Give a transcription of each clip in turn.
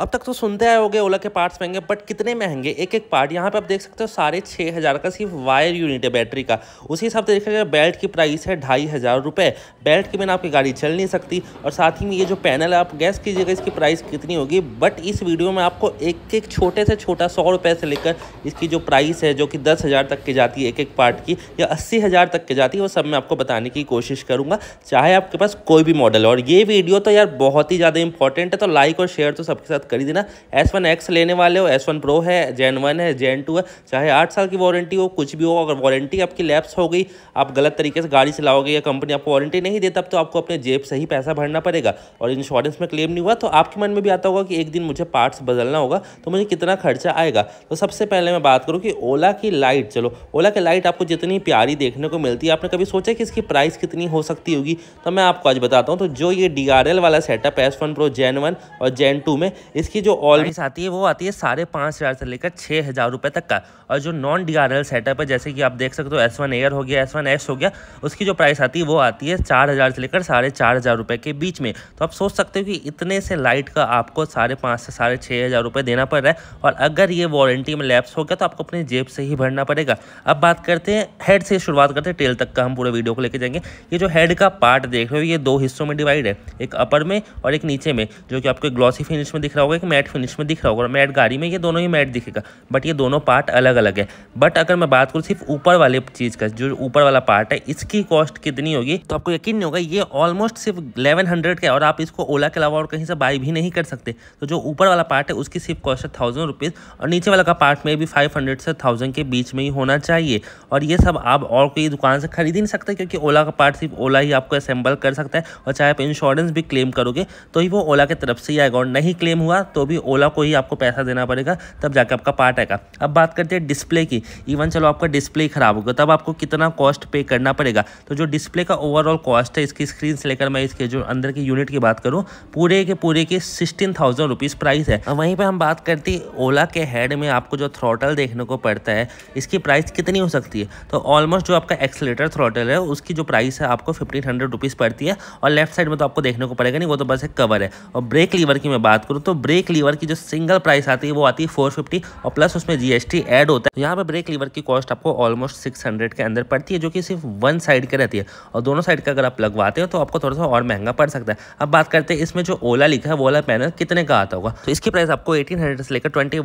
अब तक तो सुनते आए गए ओला के पार्ट्स महंगे बट कितने महंगे एक एक पार्ट यहाँ पे आप देख सकते हो साढ़े छः हज़ार का सिर्फ वायर यूनिट है बैटरी का उसी हिसाब से देखा जाए बेल्ट की प्राइस है ढाई हज़ार रुपये बेल्ट के बिना आपकी गाड़ी चल नहीं सकती और साथ ही में ये जो पैनल है आप गैस कीजिएगा इसकी प्राइस कितनी होगी बट इस वीडियो में आपको एक एक छोटे से छोटा सौ रुपये से लेकर इसकी जो प्राइस है जो कि दस हज़ार तक की जाती है एक एक पार्ट की या अस्सी हज़ार तक की जाती है वो सब मैं आपको बताने की कोशिश करूँगा चाहे आपके पास कोई भी मॉडल हो और ये वीडियो तो यार बहुत ही ज़्यादा इंपॉर्टेंट है तो लाइक और शेयर तो सबके साथ कर देना एस वन एक्स लेने वाले हो एस वन प्रो है जैन वन है जैन टू है चाहे आठ साल की वारंटी हो कुछ भी हो अगर वारंटी आपकी लैप्स हो गई आप गलत तरीके से गाड़ी चलाओगे या कंपनी आपको वारंटी नहीं दे तब तो आपको अपने जेब से ही पैसा भरना पड़ेगा और इंश्योरेंस में क्लेम नहीं हुआ तो आपके मन में भी आता होगा कि एक दिन मुझे पार्ट्स बदलना होगा तो मुझे कितना खर्चा आएगा तो सबसे पहले मैं बात करूँ कि ओला की लाइट चलो ओला की लाइट आपको जितनी प्यारी देखने को मिलती है आपने कभी सोचा कि इसकी प्राइस कितनी हो सकती होगी तो मैं आपको आज बताता हूँ तो जो ये डी वाला सेटअप है S one Pro Gen one और जैन टू में इसकी जो ऑल प्राइस आती है वो आती है साढ़े पाँच हज़ार से लेकर छः हज़ार रुपये तक का और जो non D R L setup है जैसे कि आप देख सकते हो एस वन एयर हो गया एस वन एस हो गया उसकी जो प्राइस आती है वो आती है चार हज़ार से लेकर साढ़े चार हज़ार रुपये के बीच में तो आप सोच सकते हो कि इतने से लाइट का आपको साढ़े पाँच से साढ़े छः हज़ार रुपये देना पड़ रहा है और अगर ये वारंटी में लैप्स हो गया तो आपको अपने जेब से ही भरना पड़ेगा अब बात करते हैं हेड से शुरुआत करते हैं टेल तक का हम पूरे वीडियो को लेकर जाएंगे ये जो हेड का पार्ट देख रहे हो ये दो हिस्सों में डिवाइड है एक अपर में और एक नीचे में जो कि आपको ग्लॉसी फिनिश में दिख रहा होगा एक मैट फिनिश में दिख रहा होगा मैट गाड़ी में ये दोनों ही मैट दिखेगा बट ये दोनों पार्ट अलग अलग है बट अगर मैं बात करूँ सिर्फ ऊपर वाले चीज़ का जो ऊपर वाला पार्ट है इसकी कॉस्ट कितनी होगी तो आपको यकीन नहीं होगा ये ऑलमोस्ट सिर्फ इलेवन हंड्रेड का और आप इसको ओला के अलावा और कहीं से बाई भी नहीं कर सकते तो जो ऊपर वाला पार्ट है उसकी सिर्फ कॉस्ट है थाउजेंड रुपीज़ और नीचे वाला का पार्ट में भी फाइव हंड्रेड से थाउजेंड के बीच में ही होना चाहिए और ये सब आप और कोई दुकान से खरीद ही नहीं सकते क्योंकि ओला का पार्ट सिर्फ ओला ही आपको असेंबल कर सकता है और चाहे आप इंश्योरेंस भी क्लेम करोगे तो ही वो ओला की तरफ से ही आएगा और नहीं क्लेम हुआ तो भी ओला को ही आपको पैसा देना पड़ेगा तब जाके आपका पार्ट आएगा अब बात करते हैं डिस्प्ले की इवन चलो आपका डिस्प्ले ख़राब होगा तब आपको कितना कॉस्ट पे करना पड़ेगा तो जो डिस्प्ले का ओवरऑल कॉस्ट है इसकी स्क्रीन से लेकर मैं इसके जो अंदर की यूनिट की बात करूँ पूरे के पूरे की सिक्सटीन थाउजेंड रुपीज़ प्राइस है वहीं पर हम बात करते हैं ओला के हेड में आपको जो थ्रोटल देखने को पड़ता है इसकी प्राइस कितनी हो सकती है तो ऑलमोस्ट जो आपका एक्सलेटर थ्रोटल है उसकी जो प्राइस है आपको फिफ्टीन हंड्रेड रुपीज़ पड़ती है और लेफ्ट साइड में तो आपको देखने को पड़ेगा नहीं वो तो बस एक कवर है और ब्रेक लीवर की मैं बात करूँ तो ब्रेक लीवर की जो सिंगल प्राइस आती है वो आती है फोर फिफ्टी और प्लस उसमें जीएसटी ऐड होता है तो यहाँ पर ब्रेक लीवर की कॉस्ट आपको ऑलमोस्ट सिक्स हंड्रेड के अंदर पड़ती है जो कि सिर्फ वन साइड के रहती है और दोनों साइड का अगर आप लगवाते हो तो आपको थोड़ा सा और महंगा पड़ सकता है अब बात करते हैं इसमें जो ओला लिखा है वोला ओला पैनल कितने का आता होगा तो इसकी प्राइस आपको एटीन से लेकर ट्वेंटी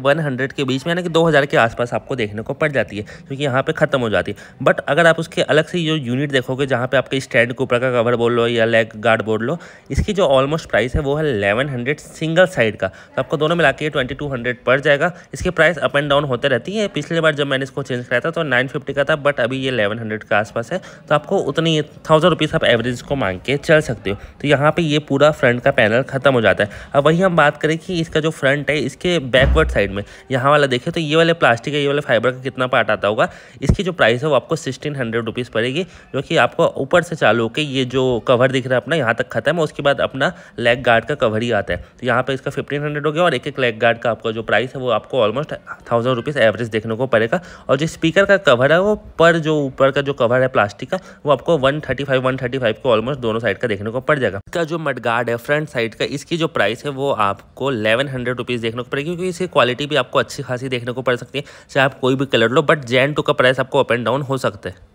के बीच में यानी कि दो के आसपास आपको देखने को पड़ जाती है क्योंकि यहाँ पर खत्म हो जाती है बट अगर आप उसके अलग से जो यूनिट देखोगे जहाँ पे आपके स्टैंड के ऊपर का कवर बोल लो या लेग गार्ड बोल लो इसकी जो ऑलमोस्ट प्राइस है वो है 1100 सिंगल साइड का का तो आपको दोनों मिला के ट्वेंटी टू हंड्रेड पड़ जाएगा इसकी प्राइस अप एंड डाउन होते रहती है पिछले बार जब मैंने इसको चेंज कराया था तो नाइन फिफ्टी का था बट अभी ये एलेवन हंड्रेड के आसपास है तो आपको उतनी थाउजेंड रुपीज़ आप एवरेज को मांग के चल सकते हो तो यहाँ पर ये पूरा फ्रंट का पैनल ख़त्म हो जाता है अब वही हम बात करें कि इसका जो फ्रंट है इसके बैकवर्ड साइड में यहाँ वाला देखें तो ये वाले प्लास्टिक है ये वाले फाइबर का कितना पार्ट आता होगा इसकी जो प्राइस है वो आपको सिक्सटीन हंड्रेड रुपीज़ पड़ेगी जो कि आपको ऊपर से चालू होकर ये जो कवर दिख रहा है अपना यहाँ तक खत्म है उसके बाद अपना लेग गार्ड का कवर ही आता है तो यहाँ पे इसका फिफ्टीन हंड्रेड हो गया और एक एक लेग गार्ड का आपका जो प्राइस है वो आपको ऑलमोस्ट थाउजेंड रुपीज़ एवरेज देखने को पड़ेगा और जो स्पीकर का कवर है वो पर जो ऊपर का जो कवर है प्लास्टिक का वो आपको one thirty five one thirty five को ऑलमोस्ट दोनों साइड का देखने को पड़ जाएगा इसका जो मड गार्ड है फ्रंट साइड का इसकी जो प्राइस है वो आपको एलेवन हंड्रेड रुपीज़ देखने को पड़ेगी क्योंकि इसकी क्वालिटी भी आपको अच्छी खासी देखने को पड़ सकती है चाहे आप कोई भी कलर लो बट जेन टू का प्राइस आपको अप एंड डाउन हो सकता है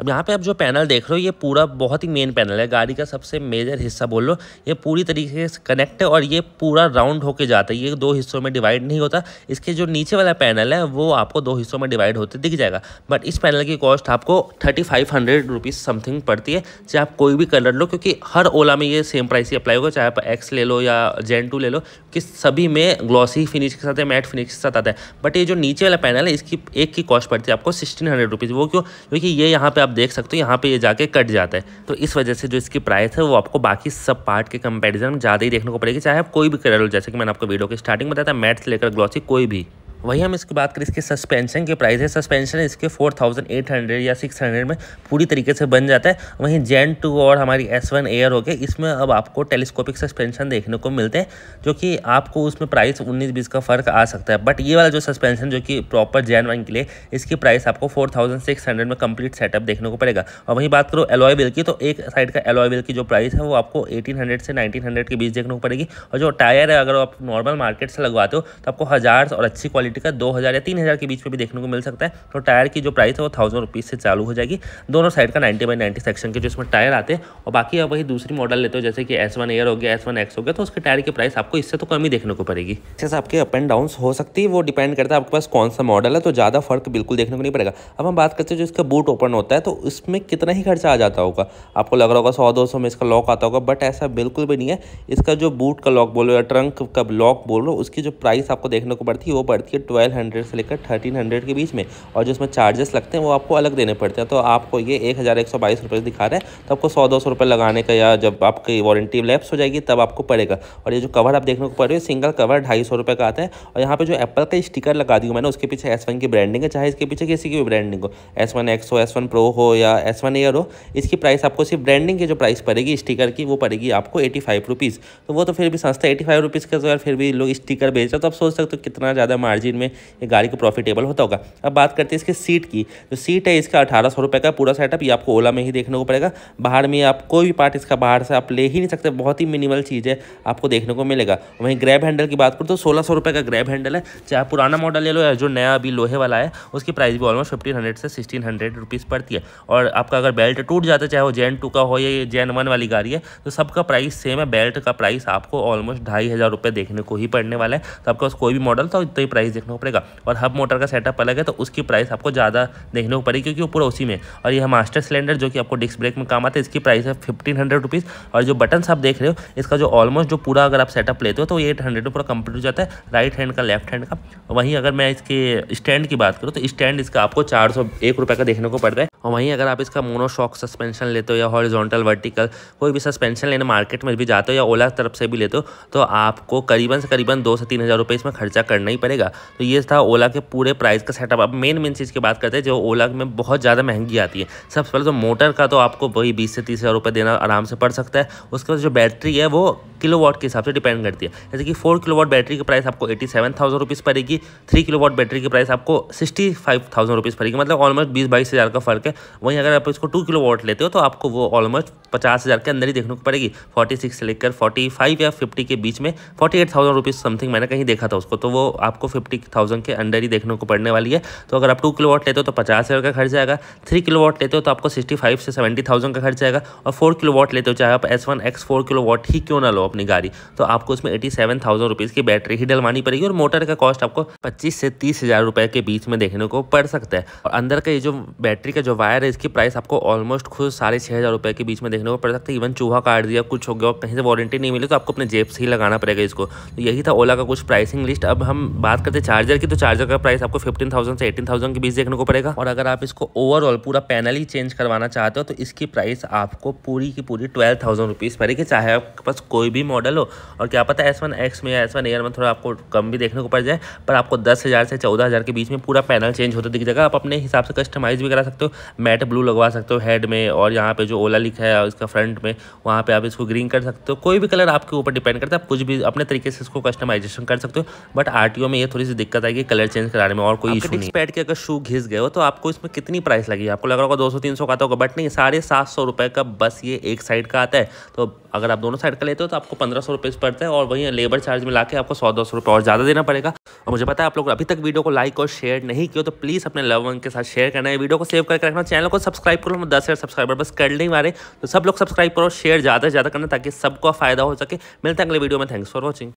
अब यहाँ पे आप जो पैनल देख रहे हो ये पूरा बहुत ही मेन पैनल है गाड़ी का सबसे मेजर हिस्सा बोल लो ये पूरी तरीके से कनेक्ट है और ये पूरा राउंड होके जाता है ये दो हिस्सों में डिवाइड नहीं होता इसके जो नीचे वाला पैनल है वो आपको दो हिस्सों में डिवाइड होते दिख जाएगा बट इस पैनल की कॉस्ट आपको thirty five hundred rupees something पड़ती है चाहे आप कोई भी कलर लो क्योंकि हर ओला में ये सेम प्राइस ही अप्लाई होगा चाहे आप एक्स ले लो या जेन टू ले लो कि सभी में ग्लॉसी फिनिश के साथ है मैट फिनिश के साथ आता है बट ये जो नीचे वाला पैनल है इसकी एक की कॉस्ट पड़ती है आपको सिक्सटीन हंड्रेड रुपीज़ वो क्यों क्योंकि ये यहाँ पे आप आप देख सकते हो यहाँ पे ये जाके कट जाता है तो इस वजह से जो इसकी प्राइस है वो आपको बाकी सब पार्ट के कंपेरिजन में ज़्यादा ही देखने को पड़ेगी चाहे आप कोई भी कलर हो जैसे कि मैंने आपको वीडियो की स्टार्टिंग बताया था मैट्स लेकर ग्लॉसी कोई भी वहीं हम इसकी बात करें इसके सस्पेंशन के प्राइस है सस्पेंशन इसके फोर थाउजेंड एट हंड्रेड या सिक्स हंड्रेड में पूरी तरीके से बन जाता है वहीं जेन टू और हमारी एस वन एयर हो गए इसमें अब आपको टेलीस्कोपिक सस्पेंशन देखने को मिलते हैं जो कि आपको उसमें प्राइस उन्नीस बीस का फ़र्क आ सकता है बट ये वाला जो सस्पेंशन जो कि प्रॉपर जैन वन के लिए इसकी प्राइस आपको फोर थाउजेंड सिक्स हंड्रेड में कम्प्लीट सेटअप देखने को पड़ेगा और वहीं बात करो एलॉय बिल की तो एक साइड का एलॉय बिल की जो प्राइस है वो आपको एटीन हंड्रेड से नाइनटीन हंड्रेड के बीच देखने को पड़ेगी और जो टायर है अगर आप नॉर्मल मार्केट से लगवाते हो तो आपको हज़ार और अच्छी क्वालिटी क्वालिटी का दो हज़ार या तीन हज़ार के बीच में भी देखने को मिल सकता है तो टायर की जो प्राइस है वो थाउजेंड रुपीज़ से चालू हो जाएगी दोनों साइड का नाइन्टी बाई नाइन्टी सेक्शन के जो इसमें टायर आते हैं और बाकी आप वही दूसरी मॉडल लेते हो जैसे कि एस वन एयर हो गया एस वन एक्स हो गया तो उसके टायर की प्राइस आपको इससे तो कम ही देखने को पड़ेगी जैसे आपके अप एंड डाउन हो सकती है वो डिपेंड करता है आपके पास कौन सा मॉडल है तो ज़्यादा फर्क बिल्कुल देखने को नहीं पड़ेगा अब हम बात करते हैं जो इसका बूट ओपन होता है तो उसमें कितना ही खर्चा आ जाता होगा आपको लग रहा होगा सौ दो सौ में इसका लॉक आता होगा बट ऐसा बिल्कुल भी नहीं है इसका जो बूट का लॉक बोलो या ट्रंक का लॉक बोलो उसकी जो प्राइस आपको देखने को पड़ती है वो पड़ती है ट्वेल्व हंड्रेड से लेकर थर्टीन हंड्रेड के बीच में और जो इसमें चार्जेस लगते हैं वो आपको अलग देने पड़ते हैं तो आपको ये एक हज़ार एक सौ बाईस रुपये दिखा रहा है तो आपको सौ दो सौ रुपये लगाने का या जब आपकी वारंटी लैप्स हो जाएगी तब आपको पड़ेगा और ये जो कवर आप देखने को पड़ रहे हो सिंगल कवर ढाई सौ रुपये का आता है और यहाँ पर जो एप्पल का स्टिकर लगा दी मैंने उसके पीछे एस वन की ब्रांडिंग है चाहे इसके पीछे किसी की भी ब्रांडिंग हो एस वन एक्स हो एस वन प्रो हो या एस वन एयर हो इसकी प्राइस आपको सिर्फ ब्रांडिंग की जो प्राइस पड़ेगी स्टिकर की वो पड़ेगी आपको एटी फाइव रुपीज़ तो वो तो फिर भी सस्ता एटी फाइव रुपीज़ का तो फिर भी लोग स्टिकर बेच रहे तो आप सोच सकते हो कितना ज़्यादा मार्जिन मार्जिन में ये गाड़ी को प्रॉफिटेबल होता होगा अब बात करते हैं इसके सीट की जो सीट है इसका अठारह सौ का पूरा सेटअप ये आपको ओला में ही देखने को पड़ेगा बाहर में आप कोई भी पार्ट इसका बाहर से आप ले ही नहीं सकते बहुत ही मिनिमल चीज़ है आपको देखने को मिलेगा वहीं ग्रैब हैंडल की बात करूँ तो सोलह सौ का ग्रैब हैंडल है चाहे पुराना मॉडल ले लो या जो नया अभी लोहे वाला है उसकी प्राइस भी ऑलमोस्ट फिफ्टीन हंड्रेड से सिक्सटीन हंड्रेड रुपीज़ पड़ती है और आपका अगर बेल्ट टूट जाता है चाहे वो जैन टू का हो या जैन वन वाली गाड़ी है तो सबका प्राइस सेम है बेल्ट का प्राइस आपको ऑलमोस्ट ढाई हज़ार रुपये देखने को ही पड़ने वाला है तो आपके पास कोई भी मॉडल था इतना ही प्राइस देखने को पड़ेगा और हब मोटर का सेटअप अलग है तो उसकी प्राइस आपको ज़्यादा देखने को पड़ेगी क्योंकि वो पूरा उसी में और यह मास्टर सिलेंडर जो कि आपको डिस्क ब्रेक में काम आता है इसकी प्राइस है फिफ्टीन हंड्रेड रुपीज़ और जो बटन आप देख रहे हो इसका जो ऑलमोस्ट जो पूरा अगर आप सेटअप लेते हो तो एट हंड्रेड पूरा कंप्लीट हो जाता है राइट हैंड का लेफ्ट हैंड का वहीं अगर मैं इसके स्टैंड की बात करूँ तो स्टैंड इसका आपको चार सौ एक रुपये का देखने को पड़ रहा है और वहीं अगर आप इसका मोनोशॉक सस्पेंशन लेते हो या हॉरिजॉन्टल वर्टिकल कोई भी सस्पेंशन लेने मार्केट में भी जाते हो या ओला तरफ से भी लेते हो तो आपको करीबन से करीबन दो से तीन हज़ार रुपये इसमें खर्चा करना ही पड़ेगा तो ये था ओला के पूरे प्राइस का सेटअप अब मेन मेन चीज़ की बात करते हैं जो ओला में बहुत ज़्यादा महंगी आती है सबसे पहले तो मोटर का तो आपको वही बीस से तीस हज़ार रुपये देना आराम से पड़ सकता है उसके बाद जो बैटरी है वो किलोवाट के हिसाब से डिपेंड करती है जैसे कि फोर किलोवाट बैटरी की प्राइस आपको एटी सेवन थाउजेंड रुपीज़ पड़ेगी थ्री किलोवाट बैटरी की प्राइस आपको सिक्सटी फाइव थाउजेंड रुपीज़ पड़ेगी मतलब ऑलमोस्ट बीस बाईस हज़ार का फ़र्क है वहीं अगर आप इसको टू किलो वॉट लेते हो तो आपको वो ऑलमोस्ट पचास हज़ार के अंदर ही देखने को पड़ेगी फोर्टी सिक्स से लेकर फोर्टी फाइव या फिफ्टी के बीच में forty eight thousand rupees something मैंने कहीं देखा था उसको तो वो आपको फिफ्टी थाउजेंड के अंदर ही देखने को पड़ने वाली है तो अगर आप टू किलो वॉट लेते हो तो पचास हज़ार का खर्च आएगा थ्री किलो वॉट लेते हो तो आपको सिक्सटी फाइव से सेवेंटी थाउजेंड का खर्च आएगा और फोर किलो वॉट लेते हो चाहे आप S one X four kilowatt ही क्यों ना लो अपनी गाड़ी तो आपको उसमें एटी सेवन थाउजेंड रुपीज़ की बैटरी ही डलवानी पड़ेगी और मोटर का कॉस्ट आपको पच्चीस से तीस हज़ार रुपये के बीच में देखने को पड़ सकता है और अंदर का ये जो बैटरी का जो वायर है इसकी प्राइस आपको ऑलमोस्ट खुद साढ़े छः हज़ार रुपये के बीच में देखने को पड़ सकता है इवन चूहा काट दिया कुछ हो गया और कहीं से वारंटी नहीं मिली तो आपको अपने जेब से ही लगाना पड़ेगा इसको तो यही था ओला का कुछ प्राइसिंग लिस्ट अब हम बात करते चार्जर की तो चार्जर का प्राइस आपको फिफ्टीन थाउजेंड से एटीन थाउजेंड के बीच देखने को पड़ेगा और अगर आप इसको ओवरऑल पूरा पैनल ही चेंज करवाना चाहते हो तो इसकी प्राइस आपको पूरी की पूरी ट्वेल्व थाउजेंड रुपीज़ पड़ेगी चाहे आपके पास कोई भी मॉडल हो और क्या पता एस वन एक्स में या एस वन एयर में थोड़ा आपको कम भी देखने को पड़ जाए पर आपको दस हज़ार से चौदह हज़ार के बीच में पूरा पैनल चेंज होता दिख जाएगा आप अपने हिसाब से कस्टमाइज़ भी करा सकते हो मैट ब्लू लगवा सकते हो हेड में और यहाँ पे जो ओला लिखा है इसका फ्रंट में वहाँ पर आप इसको ग्रीन कर सकते हो कोई भी कलर आपके ऊपर डिपेंड करता है आप कुछ भी अपने तरीके से इसको कस्टमाइजेशन कर सकते हो बट आर में ये थोड़ी सी दिक्कत आएगी कलर चेंज कराने में और कोई इशू नहीं पैड के अगर शू घिस गए हो तो आपको इसमें कितनी प्राइस लगी आपको लग रहा होगा दो सौ तीन सौ का तो होगा बट नहीं साढ़े सात सौ रुपये का बस ये एक साइड का आता है तो अगर आप दोनों साइड का लेते हो तो आपको पंद्रह सौ रुपये पड़ता है और वहीं लेबर चार्ज मिला के आपको सौ दो सौ रुपये और ज़्यादा देना पड़ेगा और मुझे पता है आप लोग अभी तक वीडियो को लाइक और शेयर नहीं किया तो प्लीज़ अपने लव वन के साथ शेयर करना है वीडियो को सेव करके रखना चैनल को सब्सक्राइब करो हम दस हज़ार सब्सक्राइबर बस कर नहीं मारे तो सब लोग सब्सक्राइब करो शेयर ज़्यादा से ज़्यादा करना ताकि सबको फ़ायदा हो सके मिलते हैं अगले वीडियो में थैंक्स फॉर वॉचिंग